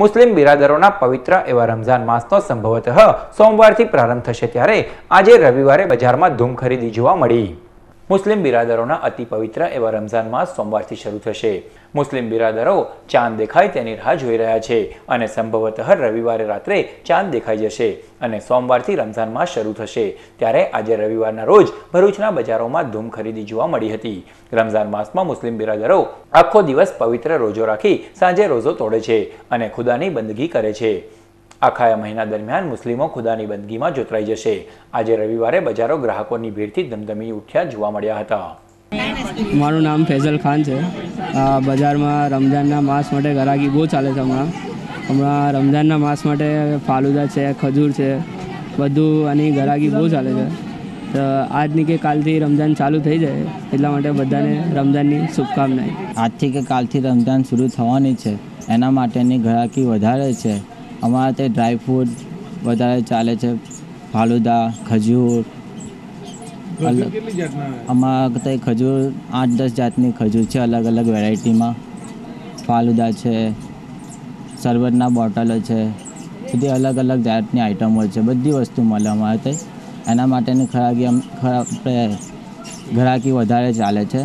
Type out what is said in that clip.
મુસ્લિમ બિરાદરોના પવિત્ર એવા રમઝાન માસનો સંભવતઃ સોમવારથી પ્રારંભ થશે ત્યારે આજે રવિવારે બજારમાં ધૂમ ખરીદી જોવા મળી મુસ્લિમ બિરાદરોના અતિ પવિત્ર એવા રમઝાન માસ સોમવારથી શરૂ થશે મુસ્લિમ બિરાદરો ચાંદ દેખાય તેની રાહ જોઈ રહ્યા છે અને સંભવતઃ રવિવારે રાત્રે ચાંદ દેખાઈ જશે અને સોમવારથી રમઝાન માસ શરૂ થશે ત્યારે આજે રવિવારના રોજ ભરૂચના બજારોમાં ધૂમ ખરીદી જોવા મળી હતી રમઝાન માસમાં મુસ્લિમ બિરાદરો આખો દિવસ પવિત્ર રોજો રાખી સાંજે રોજો તોડે છે અને ખુદાની બંદગી કરે છે આખા મહિના દરમિયાન મુસ્લિમો ખુદાની બંદગીમાં જોતરાઈ જશે આજે રવિવારે બજારો ગ્રાહકોની ભીડથી ધમધમી ઉઠ્યા જોવા મળ્યા હતા મારું નામ ફેઝલ ખાન છે બજારમાં રમજાનના માસ માટે ગરાકી બહુ ચાલે છે હમણાં હમણાં રમજાનના માસ માટે ફાલુદા છે ખજૂર છે બધું આની ગરાકી બહુ ચાલે છે તો આજની કે કાલથી રમજાન ચાલુ થઈ જાય એટલા માટે બધાને રમજાનની શુભકામનાઓ આજથી કે કાલથી રમઝાન શરૂ થવાની છે એના માટેની ગરાકી વધારે છે અમારા ત્યાં ડ્રાય ફ્રૂટ વધારે ચાલે છે ફાલુદા ખજૂર અલગ અમારા ત્યાં ખજૂર આઠ દસ જાતની ખજૂર છે અલગ અલગ વેરાયટીમાં ફાલુદા છે શરબતના બોટલો છે બધી અલગ અલગ જાતની આઇટમો છે બધી વસ્તુ મળે અમારે ત્યાં એના માટેની ખરાગી આપણે ઘરાકી વધારે ચાલે છે